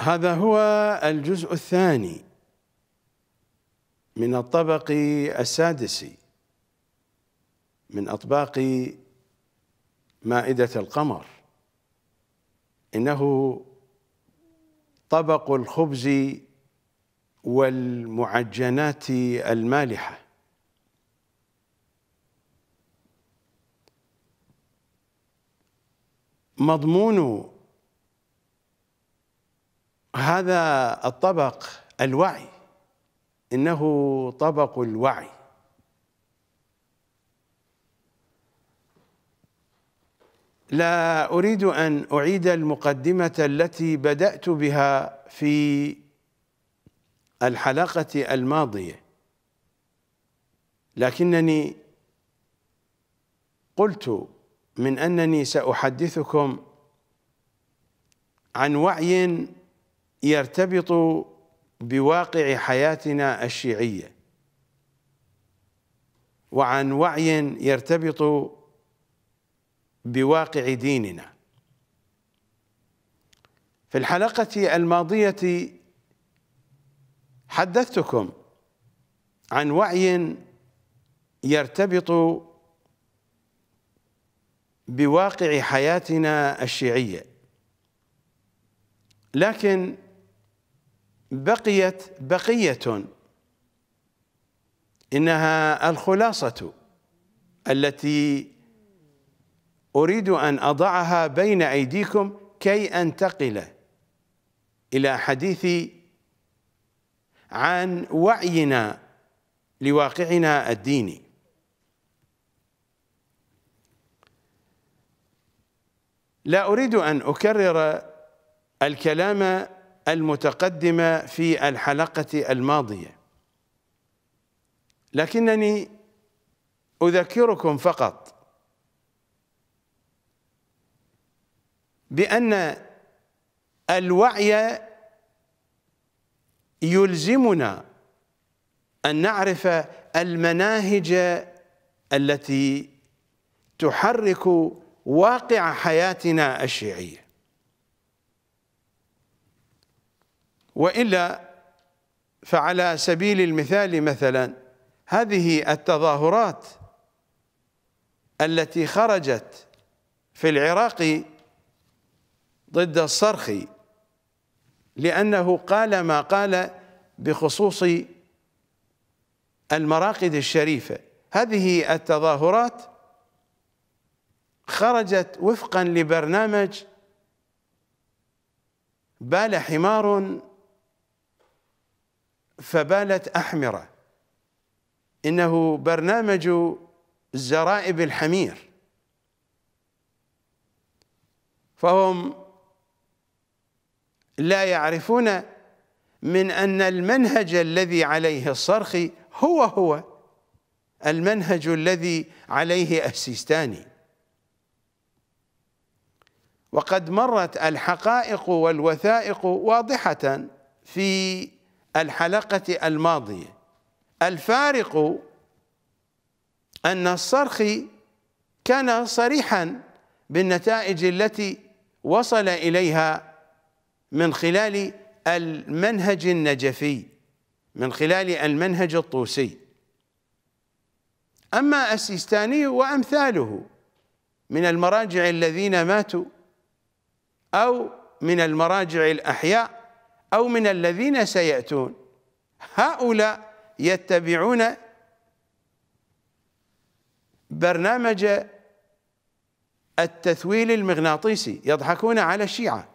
هذا هو الجزء الثاني من الطبق السادس من أطباق مائدة القمر إنه طبق الخبز والمعجنات المالحة مضمون هذا الطبق الوعي انه طبق الوعي لا اريد ان اعيد المقدمه التي بدات بها في الحلقه الماضيه لكنني قلت من انني ساحدثكم عن وعي يرتبط بواقع حياتنا الشيعيه وعن وعي يرتبط بواقع ديننا في الحلقه الماضيه حدثتكم عن وعي يرتبط بواقع حياتنا الشيعيه لكن بقيت بقية إنها الخلاصة التي أريد أن أضعها بين أيديكم كي أنتقل إلى حديثي عن وعينا لواقعنا الديني لا أريد أن أكرر الكلام المتقدمة في الحلقة الماضية لكنني أذكركم فقط بأن الوعي يلزمنا أن نعرف المناهج التي تحرك واقع حياتنا الشيعيه وإلا فعلى سبيل المثال مثلا هذه التظاهرات التي خرجت في العراق ضد الصرخي لأنه قال ما قال بخصوص المراقد الشريفة هذه التظاهرات خرجت وفقا لبرنامج بال حمار فبالت أحمرة إنه برنامج زرائب الحمير فهم لا يعرفون من أن المنهج الذي عليه الصرخ هو هو المنهج الذي عليه السيستاني وقد مرت الحقائق والوثائق واضحة في الحلقة الماضية الفارق أن الصرخي كان صريحا بالنتائج التي وصل إليها من خلال المنهج النجفي من خلال المنهج الطوسي أما السيستاني وأمثاله من المراجع الذين ماتوا أو من المراجع الأحياء أو من الذين سيأتون هؤلاء يتبعون برنامج التثويل المغناطيسي يضحكون على الشيعة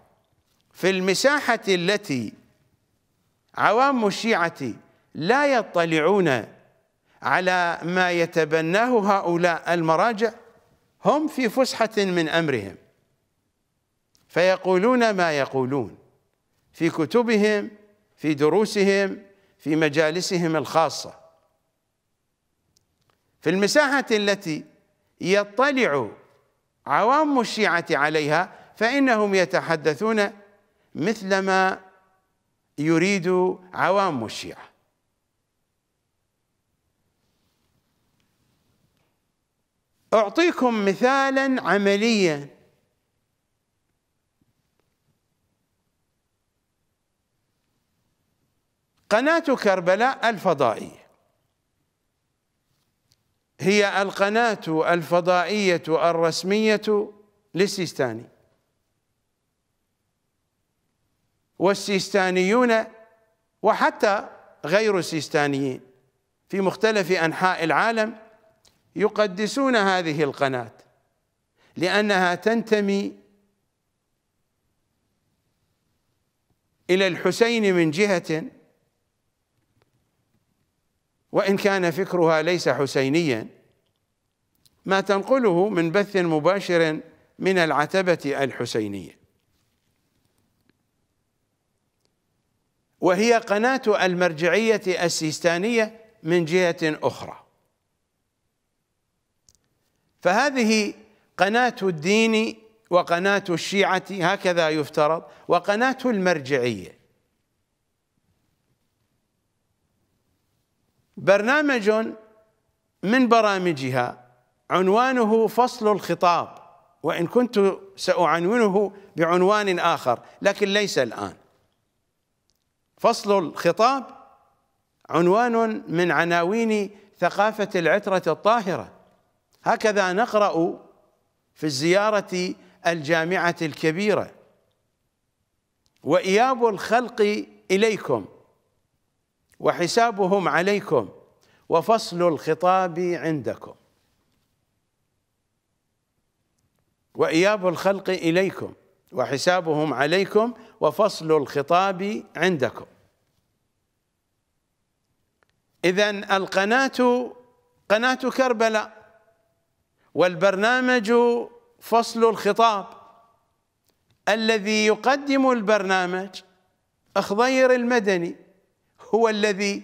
في المساحة التي عوام الشيعة لا يطلعون على ما يتبناه هؤلاء المراجع هم في فسحة من أمرهم فيقولون ما يقولون في كتبهم في دروسهم في مجالسهم الخاصة في المساحة التي يطلع عوام الشيعة عليها فإنهم يتحدثون مثلما يريد عوام الشيعة أعطيكم مثالا عمليا قناة كربلاء الفضائية هي القناة الفضائية الرسمية للسيستاني والسيستانيون وحتى غير السيستانيين في مختلف أنحاء العالم يقدسون هذه القناة لأنها تنتمي إلى الحسين من جهة وإن كان فكرها ليس حسينيا ما تنقله من بث مباشر من العتبة الحسينية وهي قناة المرجعية السيستانية من جهة أخرى فهذه قناة الدين وقناة الشيعة هكذا يفترض وقناة المرجعية برنامج من برامجها عنوانه فصل الخطاب وإن كنت سأعنونه بعنوان آخر لكن ليس الآن فصل الخطاب عنوان من عناوين ثقافة العترة الطاهرة هكذا نقرأ في الزيارة الجامعة الكبيرة وإياب الخلق إليكم وحسابهم عليكم وفصل الخطاب عندكم وإياب الخلق إليكم وحسابهم عليكم وفصل الخطاب عندكم إذا القناة قناة كربلاء والبرنامج فصل الخطاب الذي يقدم البرنامج أخضير المدني هو الذي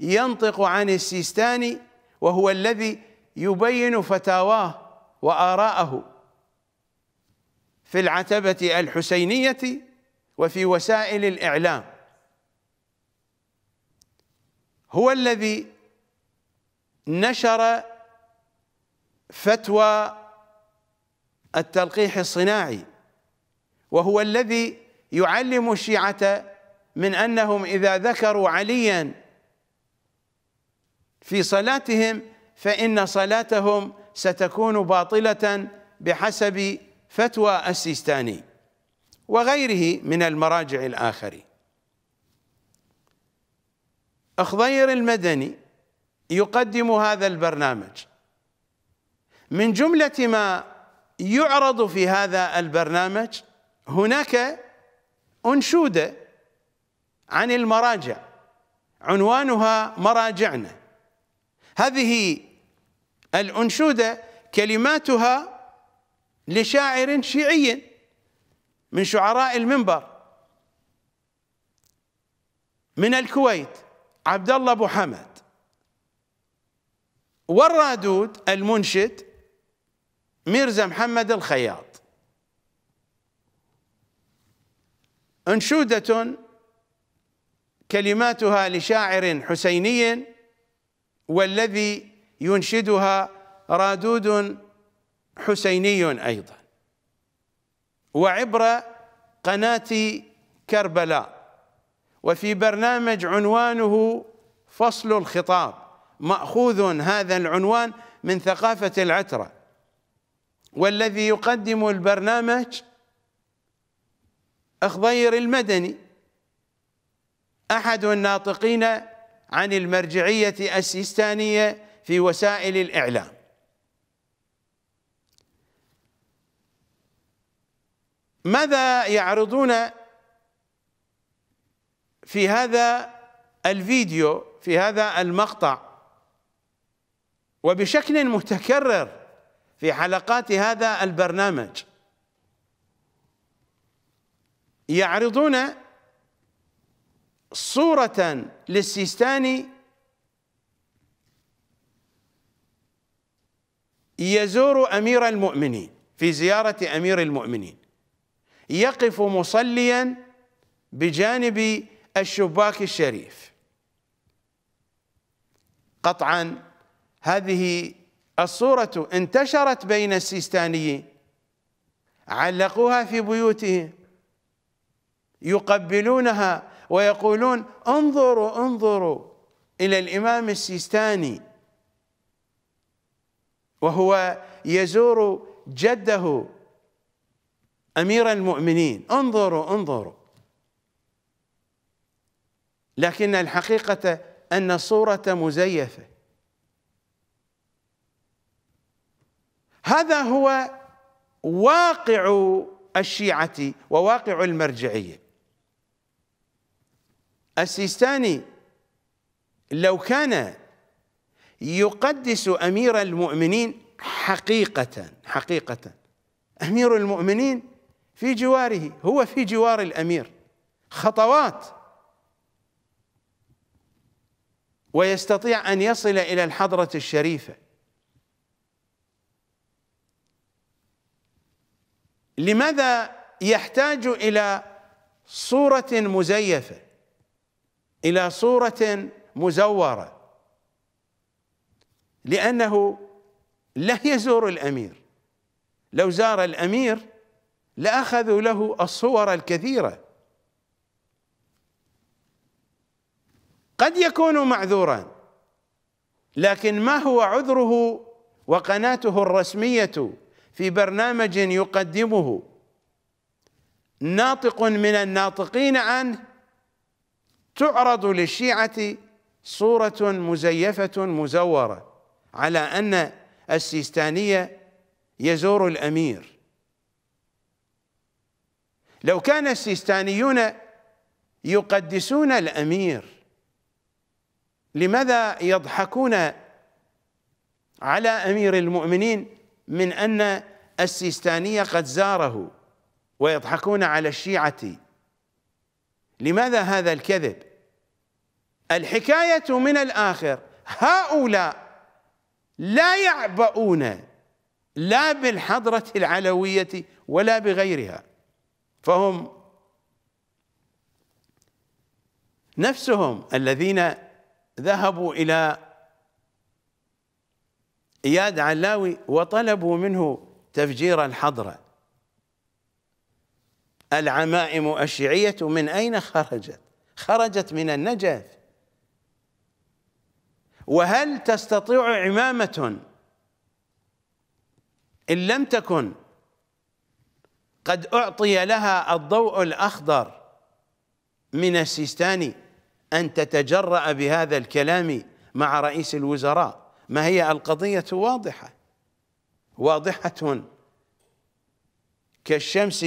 ينطق عن السيستاني وهو الذي يبين فتاواه وآراءه في العتبة الحسينية وفي وسائل الإعلام هو الذي نشر فتوى التلقيح الصناعي وهو الذي يعلم الشيعة من انهم اذا ذكروا عليا في صلاتهم فان صلاتهم ستكون باطله بحسب فتوى السيستاني وغيره من المراجع الاخر اخضير المدني يقدم هذا البرنامج من جمله ما يعرض في هذا البرنامج هناك انشوده عن المراجع عنوانها مراجعنا هذه الأنشودة كلماتها لشاعر شيعي من شعراء المنبر من الكويت عبد الله ابو حمد والرادود المنشد ميرزا محمد الخياط انشودة كلماتها لشاعر حسيني والذي ينشدها رادود حسيني ايضا وعبر قناه كربلاء وفي برنامج عنوانه فصل الخطاب ماخوذ هذا العنوان من ثقافه العتره والذي يقدم البرنامج اخضير المدني أحد الناطقين عن المرجعية السيستانية في وسائل الإعلام ماذا يعرضون في هذا الفيديو في هذا المقطع وبشكل متكرر في حلقات هذا البرنامج يعرضون صورة للسيستاني يزور أمير المؤمنين في زيارة أمير المؤمنين يقف مصليا بجانب الشباك الشريف قطعا هذه الصورة انتشرت بين السيستانيين علقوها في بيوتهم يقبلونها ويقولون انظروا انظروا إلى الإمام السيستاني وهو يزور جده أمير المؤمنين انظروا انظروا لكن الحقيقة أن الصورة مزيفة هذا هو واقع الشيعة وواقع المرجعية السيستاني لو كان يقدس أمير المؤمنين حقيقة حقيقة أمير المؤمنين في جواره هو في جوار الأمير خطوات ويستطيع أن يصل إلى الحضرة الشريفة لماذا يحتاج إلى صورة مزيفة إلى صورة مزورة لأنه لا يزور الأمير لو زار الأمير لأخذوا له الصور الكثيرة قد يكون معذورا لكن ما هو عذره وقناته الرسمية في برنامج يقدمه ناطق من الناطقين عنه تعرض للشيعة صورة مزيفة مزورة على أن السيستانية يزور الأمير لو كان السيستانيون يقدسون الأمير لماذا يضحكون على أمير المؤمنين من أن السيستانية قد زاره ويضحكون على الشيعة لماذا هذا الكذب الحكاية من الآخر هؤلاء لا يعبؤون لا بالحضرة العلوية ولا بغيرها فهم نفسهم الذين ذهبوا إلى إياد علاوي وطلبوا منه تفجير الحضرة العمائم الشيعية من أين خرجت خرجت من النجف وهل تستطيع عمامة إن لم تكن قد أعطي لها الضوء الأخضر من السيستاني أن تتجرأ بهذا الكلام مع رئيس الوزراء ما هي القضية واضحة واضحة كالشمس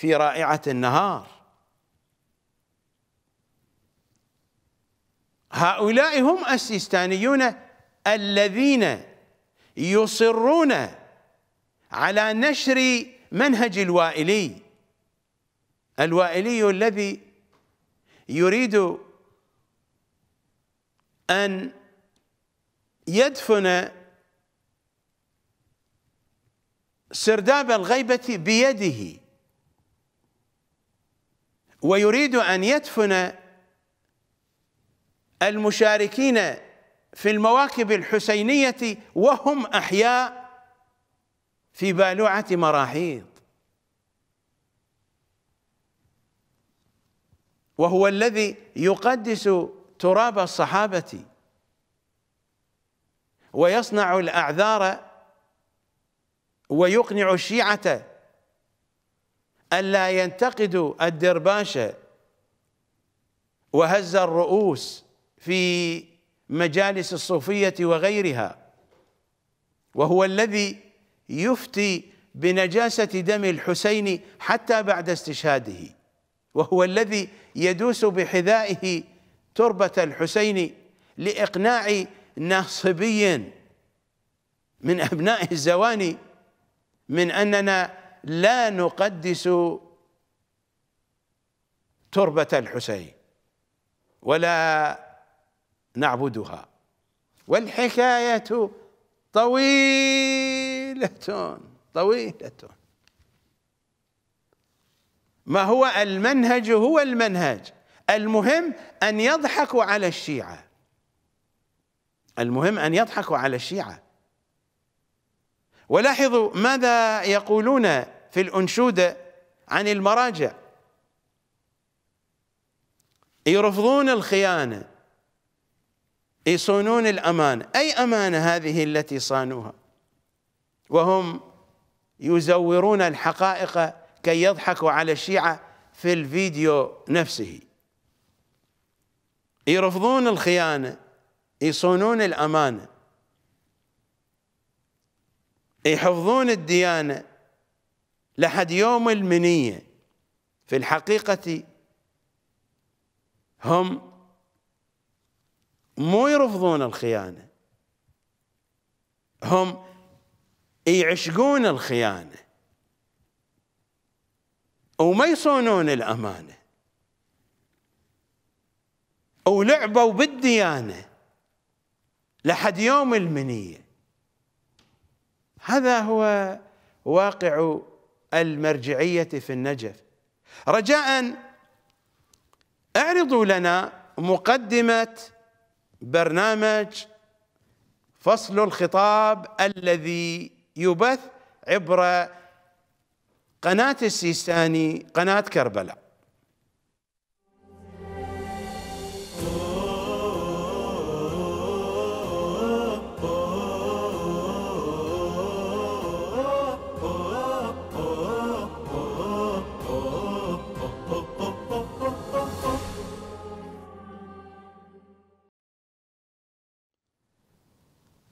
في رائعة النهار هؤلاء هم السيستانيون الذين يصرون على نشر منهج الوائلي الوائلي الذي يريد أن يدفن سرداب الغيبة بيده ويريد أن يدفن المشاركين في المواكب الحسينية وهم أحياء في بالوعة مراحيض وهو الذي يقدس تراب الصحابة ويصنع الأعذار ويقنع الشيعة ألا ينتقدوا الدرباشة وهز الرؤوس في مجالس الصوفية وغيرها وهو الذي يفتي بنجاسة دم الحسين حتى بعد استشهاده وهو الذي يدوس بحذائه تربة الحسين لإقناع ناصبي من أبناء الزواني من أننا لا نقدس تربة الحسين ولا نعبدها والحكاية طويلة طويلة ما هو المنهج هو المنهج المهم أن يضحكوا على الشيعة المهم أن يضحكوا على الشيعة ولاحظوا ماذا يقولون في الأنشودة عن المراجع يرفضون الخيانة يصونون الأمانة أي أمانة هذه التي صانوها وهم يزورون الحقائق كي يضحكوا على الشيعة في الفيديو نفسه يرفضون الخيانة يصونون الأمانة يحفظون الديانة لحد يوم المنية في الحقيقة هم مو يرفضون الخيانة هم يعشقون الخيانة وما يصونون الأمانة ولعبوا بالديانة لحد يوم المنية هذا هو واقع المرجعية في النجف رجاء اعرضوا لنا مقدمة برنامج فصل الخطاب الذي يبث عبر قناة السيستاني قناة كربلاء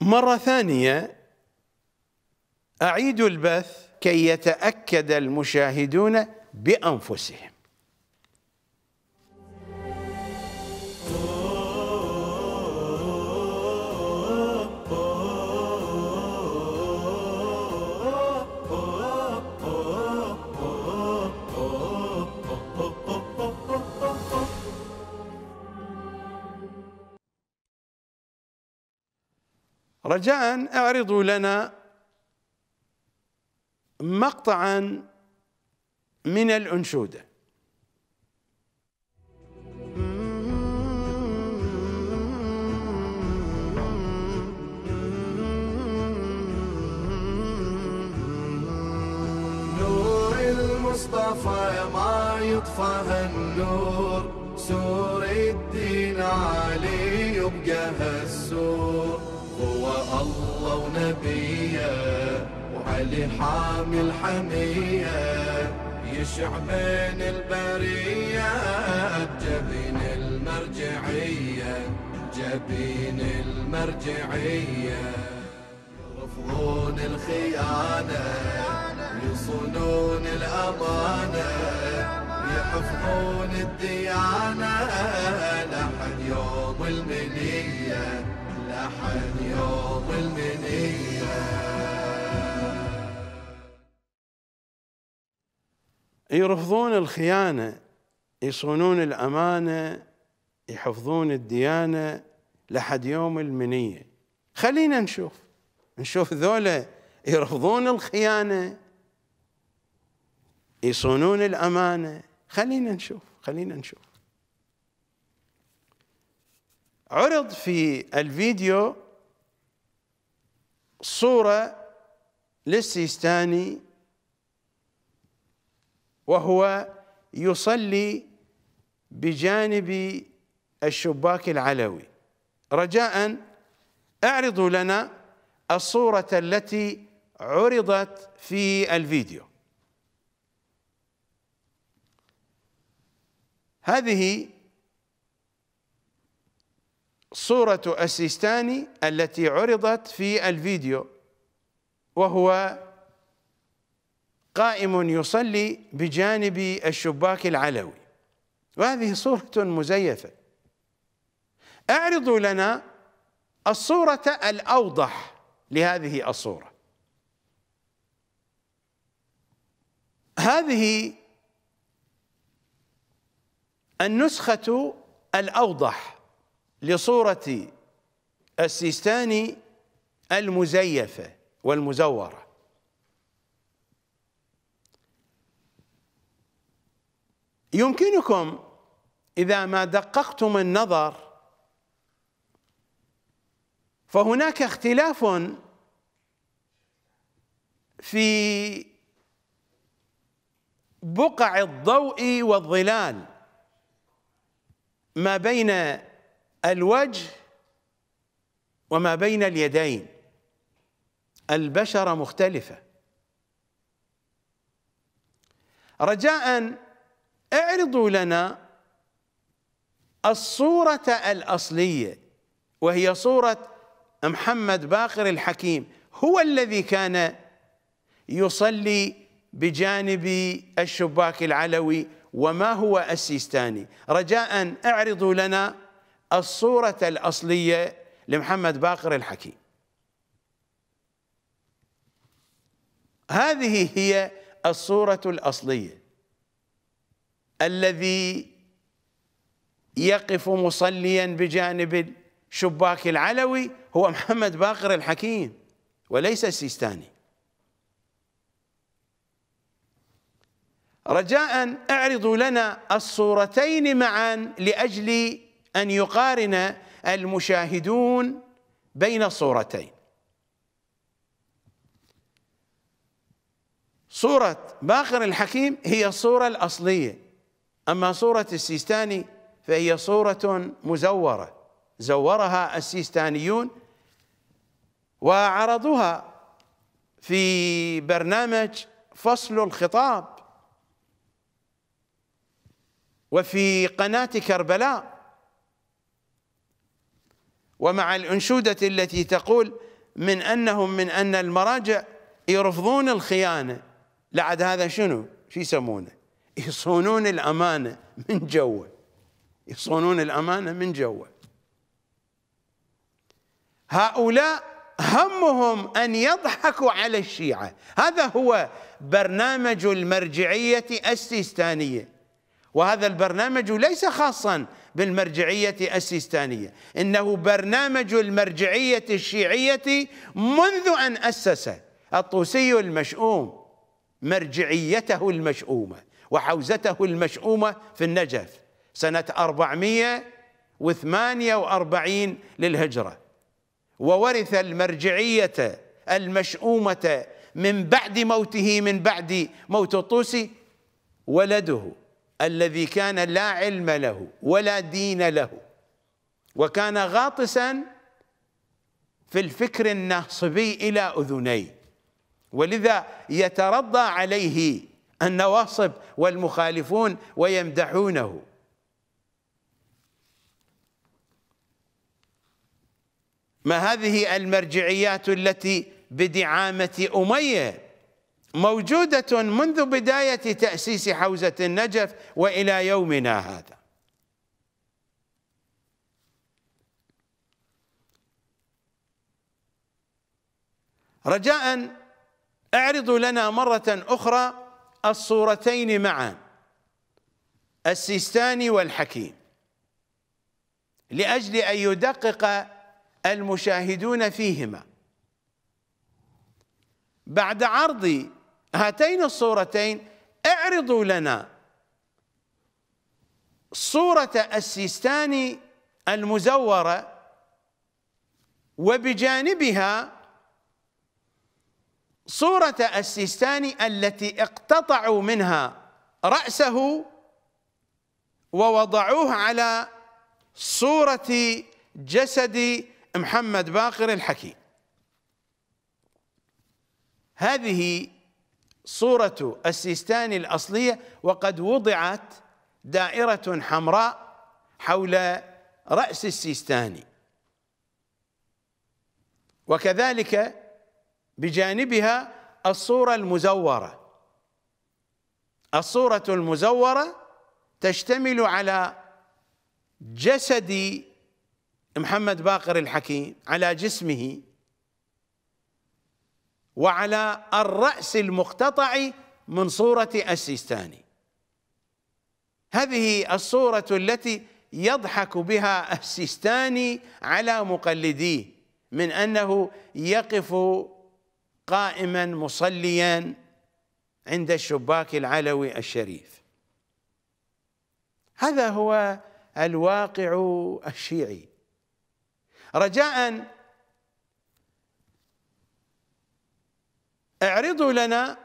مرة ثانية أعيد البث كي يتأكد المشاهدون بأنفسهم رجاء اعرضوا لنا مقطعا من الانشوده نور المصطفى ما يطفى هالنور سور الدين علي يبقى هالسور هو الله ونبيه وعلي حامي الحمية يشع بين البرية جبين المرجعية جبين المرجعية يرفضون الخيانة يصونون الأمانة يحفظون الديانة لحد يوم المنيه لحن يوم المنيه يرفضون الخيانه يصونون الامانه يحفظون الديانه لحد يوم المنيه خلينا نشوف نشوف ذولا يرفضون الخيانه يصونون الامانه خلينا نشوف خلينا نشوف عرض في الفيديو صورة للسيستاني وهو يصلي بجانب الشباك العلوي رجاء اعرضوا لنا الصورة التي عرضت في الفيديو هذه صورة السيستاني التي عرضت في الفيديو وهو قائم يصلي بجانب الشباك العلوي وهذه صورة مزيفة اعرضوا لنا الصورة الأوضح لهذه الصورة هذه النسخة الأوضح لصورة السيستاني المزيفة والمزورة يمكنكم إذا ما دققتم النظر فهناك اختلاف في بقع الضوء والظلال ما بين الوجه وما بين اليدين البشرة مختلفة رجاء اعرضوا لنا الصورة الأصلية وهي صورة محمد باقر الحكيم هو الذي كان يصلي بجانب الشباك العلوي وما هو السيستاني رجاء اعرضوا لنا الصورة الأصلية لمحمد باقر الحكيم هذه هي الصورة الأصلية الذي يقف مصليا بجانب الشباك العلوي هو محمد باقر الحكيم وليس السيستاني رجاء اعرضوا لنا الصورتين معا لأجل أن يقارن المشاهدون بين الصورتين صورة باقر الحكيم هي الصورة الأصلية أما صورة السيستاني فهي صورة مزورة زورها السيستانيون وعرضوها في برنامج فصل الخطاب وفي قناة كربلاء ومع الأنشودة التي تقول من أنهم من أن المراجع يرفضون الخيانة لعد هذا شنو شو يسمونه يصونون الأمانة من جوه يصونون الأمانة من جوه هؤلاء همهم أن يضحكوا على الشيعة هذا هو برنامج المرجعية السيستانية وهذا البرنامج ليس خاصا بالمرجعية السيستانية إنه برنامج المرجعية الشيعية منذ أن أسس الطوسي المشؤوم مرجعيته المشؤومة وحوزته المشؤومة في النجف سنة 448 للهجرة وورث المرجعية المشؤومة من بعد موته من بعد موت الطوسي ولده الذي كان لا علم له ولا دين له وكان غاطسا في الفكر الناصبي إلى أذنيه ولذا يترضى عليه النواصب والمخالفون ويمدحونه ما هذه المرجعيات التي بدعامة أمية موجودة منذ بداية تأسيس حوزة النجف وإلى يومنا هذا رجاء اعرضوا لنا مرة أخرى الصورتين معا السيستاني والحكيم لأجل أن يدقق المشاهدون فيهما بعد عرض هاتين الصورتين اعرضوا لنا صورة السيستاني المزورة وبجانبها صورة السيستاني التي اقتطعوا منها رأسه ووضعوه على صورة جسد محمد باقر الحكيم هذه صورة السيستاني الأصلية وقد وضعت دائرة حمراء حول رأس السيستاني وكذلك بجانبها الصورة المزورة الصورة المزورة تشتمل على جسد محمد باقر الحكيم على جسمه وعلى الرأس المقتطع من صورة السيستاني هذه الصورة التي يضحك بها السيستاني على مقلديه من أنه يقف قائما مصليا عند الشباك العلوي الشريف هذا هو الواقع الشيعي رجاء اعرضوا لنا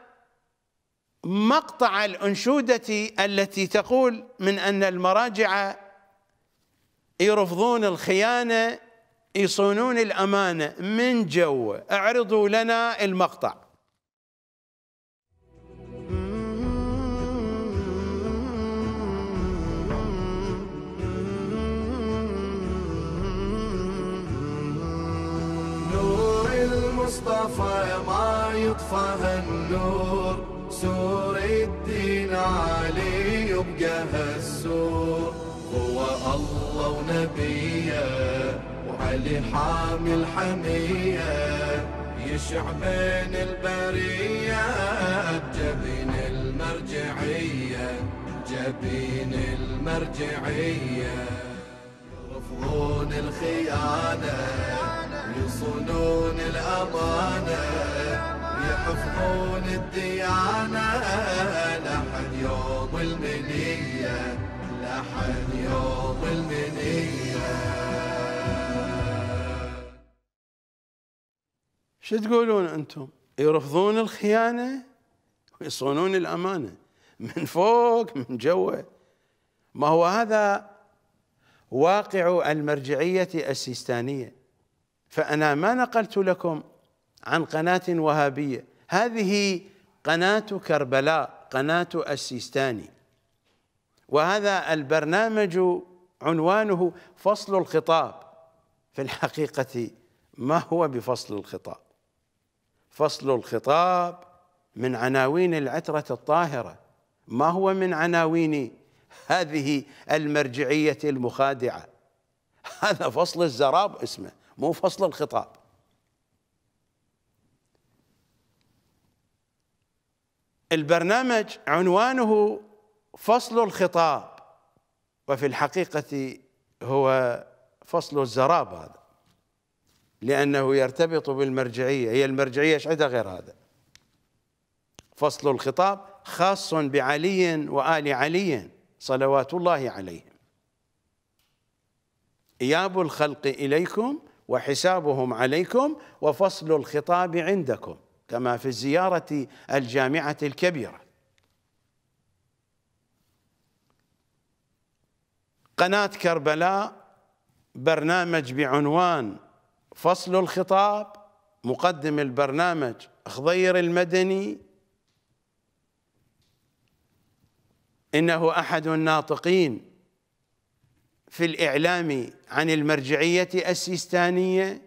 مقطع الأنشودة التي تقول من أن المراجع يرفضون الخيانة يصونون الأمانة من جو اعرضوا لنا المقطع المصطفى ما يطفى النور سور الدين علي يبقى هالسور هو الله ونبيه وعلي حامل حميه يشع بين البريه بجبين المرجعيه جبين المرجعيه يرفضون الخيانه يصونون الأمانة يحفظون الديانة لحد يوم المنية لحد يوم المنية شو تقولون أنتم يرفضون الخيانة ويصونون الأمانة من فوق من جوه ما هو هذا واقع المرجعية السيستانية فأنا ما نقلت لكم عن قناة وهابية هذه قناة كربلاء قناة السيستاني وهذا البرنامج عنوانه فصل الخطاب في الحقيقة ما هو بفصل الخطاب فصل الخطاب من عناوين العترة الطاهرة ما هو من عناوين هذه المرجعية المخادعة هذا فصل الزراب اسمه مو فصل الخطاب البرنامج عنوانه فصل الخطاب وفي الحقيقة هو فصل الزراب هذا لأنه يرتبط بالمرجعية هي المرجعية ايش عندها غير هذا فصل الخطاب خاص بعلي وآل علي صلوات الله عليهم إياب الخلق إليكم وحسابهم عليكم وفصل الخطاب عندكم كما في الزيارة الجامعة الكبيرة قناة كربلاء برنامج بعنوان فصل الخطاب مقدم البرنامج خضير المدني إنه أحد الناطقين في الإعلام عن المرجعية السيستانية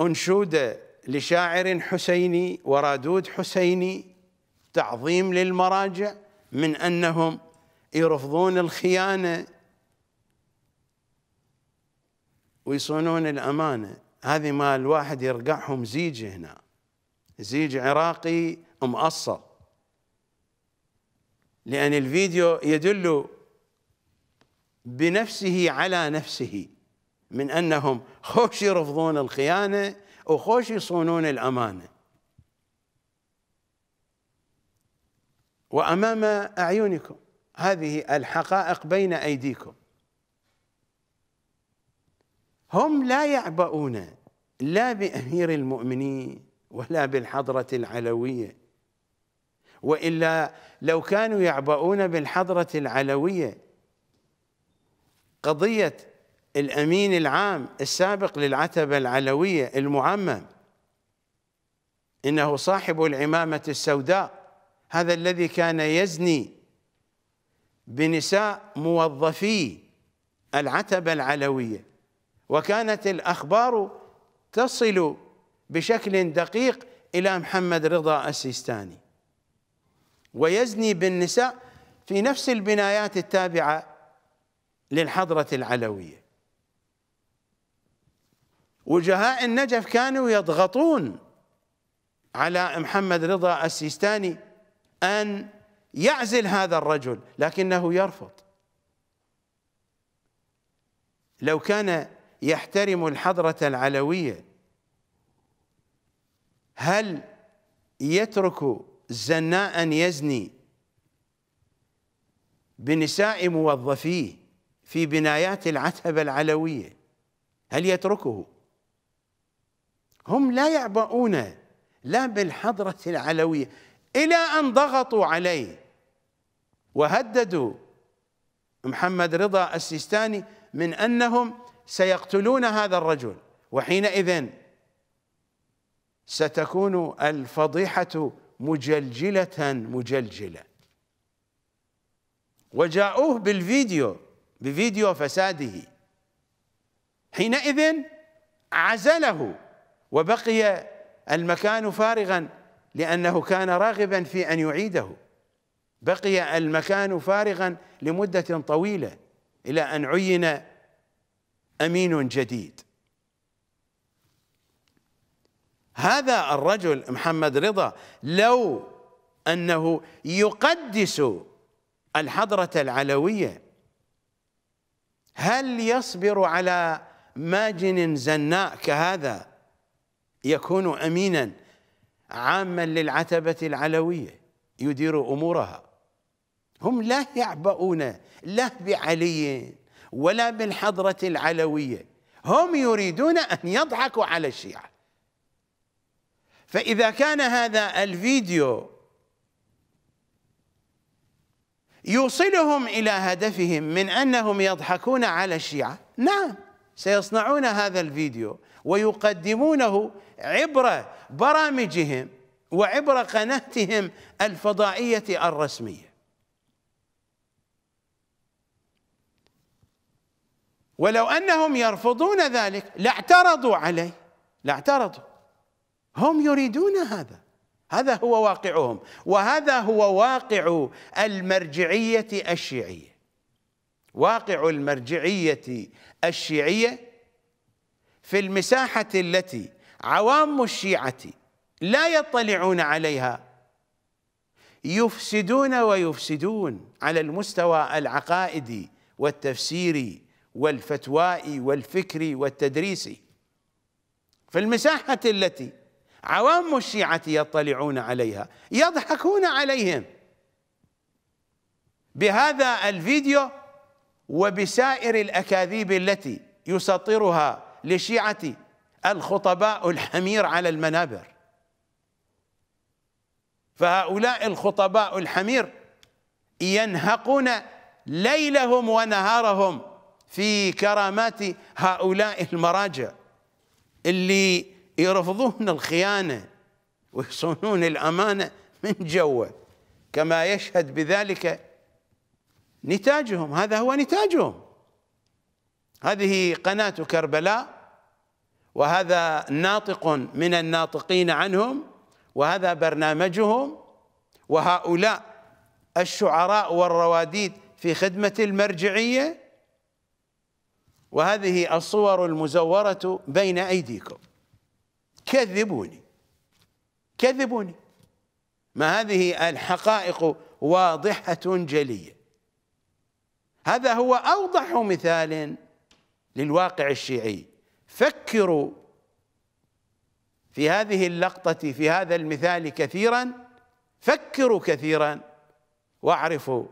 أنشودة لشاعر حسيني ورادود حسيني تعظيم للمراجع من أنهم يرفضون الخيانة ويصونون الأمانة هذه ما الواحد يرقعهم زيج هنا زيج عراقي مقصر لأن الفيديو يدل بنفسه على نفسه من انهم خوش يرفضون الخيانه وخوش يصونون الامانه وامام اعينكم هذه الحقائق بين ايديكم هم لا يعبؤون لا بامير المؤمنين ولا بالحضره العلويه والا لو كانوا يعبؤون بالحضره العلويه قضية الأمين العام السابق للعتبة العلوية المعمم إنه صاحب العمامة السوداء هذا الذي كان يزني بنساء موظفي العتبة العلوية وكانت الأخبار تصل بشكل دقيق إلى محمد رضا السيستاني ويزني بالنساء في نفس البنايات التابعة للحضرة العلوية وجهاء النجف كانوا يضغطون على محمد رضا السيستاني أن يعزل هذا الرجل لكنه يرفض لو كان يحترم الحضرة العلوية هل يترك زناء يزني بنساء موظفيه في بنايات العتبة العلوية هل يتركه هم لا يعبؤون لا بالحضرة العلوية إلى أن ضغطوا عليه وهددوا محمد رضا السيستاني من أنهم سيقتلون هذا الرجل وحينئذ ستكون الفضيحة مجلجلة مجلجلة وجاءوه بالفيديو بفيديو فساده حينئذ عزله وبقي المكان فارغا لأنه كان راغبا في أن يعيده بقي المكان فارغا لمدة طويلة إلى أن عين أمين جديد هذا الرجل محمد رضا لو أنه يقدس الحضرة العلوية هل يصبر على ماجن زناء كهذا يكون امينا عاما للعتبه العلويه يدير امورها هم لا يعبؤون لا بعلي ولا بالحضره العلويه هم يريدون ان يضحكوا على الشيعه فاذا كان هذا الفيديو يوصلهم إلى هدفهم من أنهم يضحكون على الشيعة نعم سيصنعون هذا الفيديو ويقدمونه عبر برامجهم وعبر قناتهم الفضائية الرسمية ولو أنهم يرفضون ذلك لاعترضوا عليه لاعترضوا هم يريدون هذا هذا هو واقعهم وهذا هو واقع المرجعية الشيعية واقع المرجعية الشيعية في المساحة التي عوام الشيعة لا يطلعون عليها يفسدون ويفسدون على المستوى العقائدي والتفسيري والفتوائي والفكري والتدريسي في المساحة التي عوام الشيعة يطلعون عليها يضحكون عليهم بهذا الفيديو وبسائر الأكاذيب التي يسطرها لشيعة الخطباء الحمير على المنابر فهؤلاء الخطباء الحمير ينهقون ليلهم ونهارهم في كرامات هؤلاء المراجع اللي يرفضون الخيانة ويصونون الأمانة من جوه كما يشهد بذلك نتاجهم هذا هو نتاجهم هذه قناة كربلاء وهذا ناطق من الناطقين عنهم وهذا برنامجهم وهؤلاء الشعراء والرواديد في خدمة المرجعية وهذه الصور المزورة بين أيديكم كذبوني كذبوني ما هذه الحقائق واضحة جلية هذا هو أوضح مثال للواقع الشيعي فكروا في هذه اللقطة في هذا المثال كثيرا فكروا كثيرا واعرفوا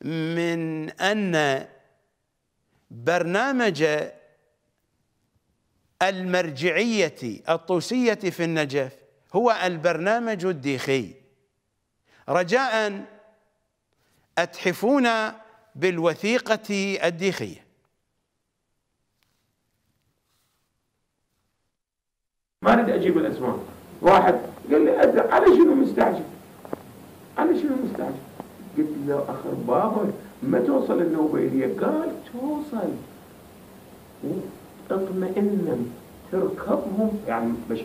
من أن برنامج المرجعية الطوسية في النجف هو البرنامج الديخي رجاء أتحفونا بالوثيقة الديخية ما اريد اجيب الاسماء واحد قال لي أدري على شنو مستعجل على شنو مستعجل قلت له اخر بابا ما توصل النوبه إلي قال توصل اطمئنا تركبهم يعني مش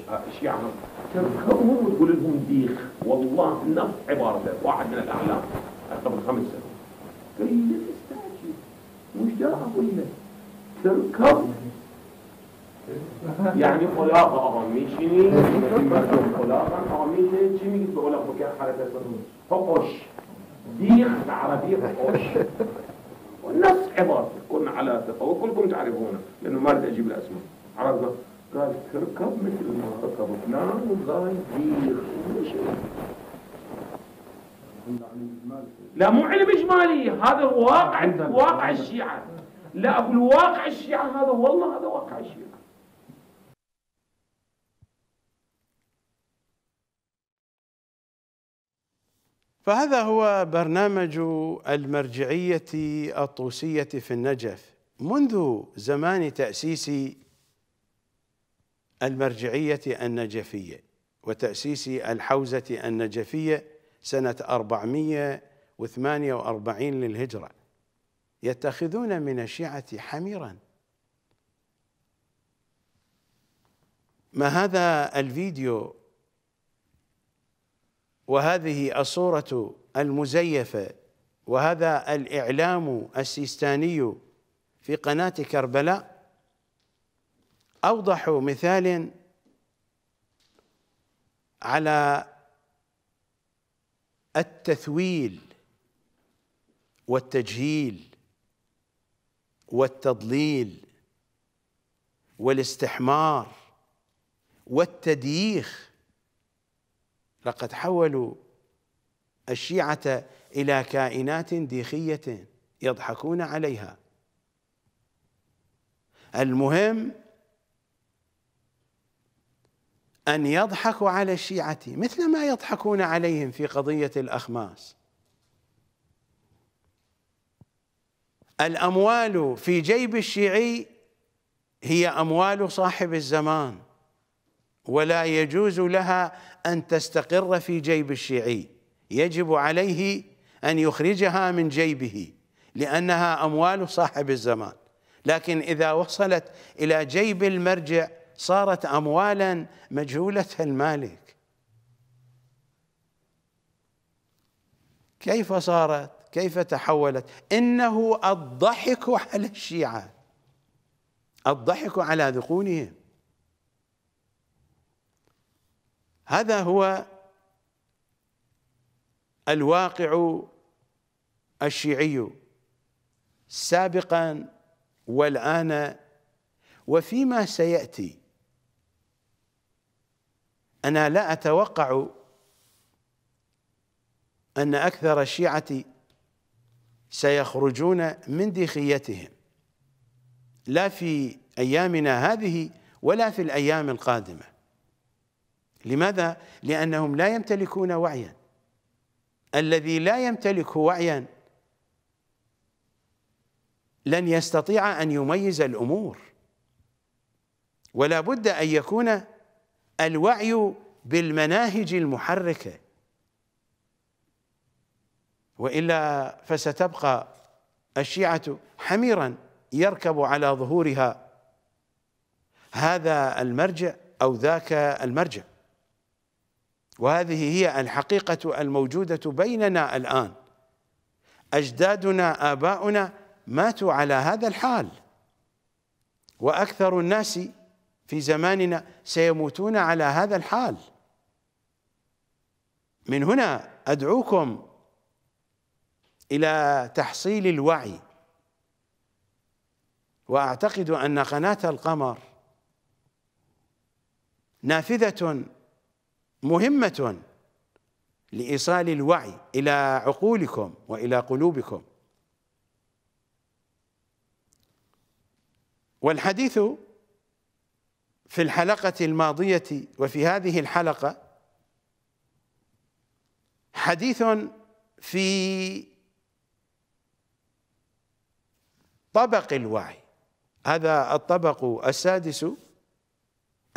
يعني تركبهم وتقول لهم ديخ والله نفس عبارة واحد من الأعلام قبل خمس سنوات قال لي تستعجل مش ده أقول تركب يعني خلاقة آه، أغميشني آه، خلاقة آه، أغميشني جيمي قلت بقول لك بكاء حركة فقش ديخ بالعربية فقش والنص عبارة كن على ثقة وكلكم تعرفونه لأنه ما أريد أجيب الأسماء عرفنا قال تركب مثل ما ركب فلان نعم، والله يدير لا مو علم إجمالي هذا واقع واقع الشيعة لا أقول واقع الشيعة هذا والله هذا واقع الشيعة فهذا هو برنامج المرجعية الطوسية في النجف منذ زمان تأسيس المرجعية النجفية وتأسيس الحوزة النجفية سنة 448 للهجرة يتخذون من الشيعة حميرا ما هذا الفيديو وهذه الصورة المزيفة وهذا الإعلام السيستاني في قناة كربلاء أوضح مثال على التثويل والتجهيل والتضليل والاستحمار والتدييخ لقد حولوا الشيعة إلى كائنات ديخية يضحكون عليها المهم أن يضحكوا على الشيعة مثل ما يضحكون عليهم في قضية الأخماس الأموال في جيب الشيعي هي أموال صاحب الزمان ولا يجوز لها أن تستقر في جيب الشيعي يجب عليه أن يخرجها من جيبه لأنها أموال صاحب الزمان لكن إذا وصلت إلى جيب المرجع صارت أموالا مجهولة المالك كيف صارت كيف تحولت إنه الضحك على الشيعة الضحك على ذقونهم هذا هو الواقع الشيعي سابقا والآن وفيما سيأتي أنا لا أتوقع أن أكثر الشيعة سيخرجون من ديخيتهم لا في أيامنا هذه ولا في الأيام القادمة لماذا؟ لأنهم لا يمتلكون وعيا الذي لا يمتلك وعيا لن يستطيع أن يميز الأمور ولا بد أن يكون الوعي بالمناهج المحركة وإلا فستبقى الشيعة حميرا يركب على ظهورها هذا المرجع أو ذاك المرجع وهذه هي الحقيقة الموجودة بيننا الآن أجدادنا آباؤنا ماتوا على هذا الحال وأكثر الناس في زماننا سيموتون على هذا الحال من هنا أدعوكم إلى تحصيل الوعي وأعتقد أن قناة القمر نافذة مهمة لإيصال الوعي إلى عقولكم وإلى قلوبكم والحديث في الحلقة الماضية وفي هذه الحلقة حديث في طبق الوعي هذا الطبق السادس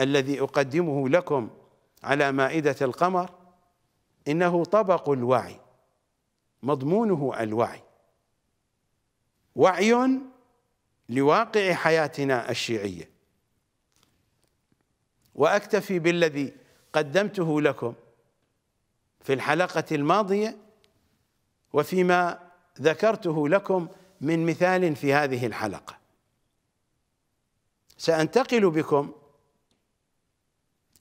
الذي أقدمه لكم على مائدة القمر إنه طبق الوعي مضمونه الوعي وعي لواقع حياتنا الشيعية وأكتفي بالذي قدمته لكم في الحلقة الماضية وفيما ذكرته لكم من مثال في هذه الحلقة سأنتقل بكم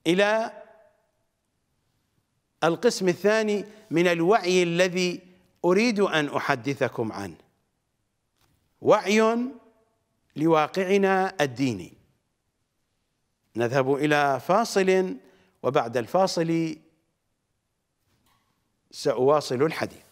إلى القسم الثاني من الوعي الذي أريد أن أحدثكم عنه وعي لواقعنا الديني نذهب إلى فاصل وبعد الفاصل سأواصل الحديث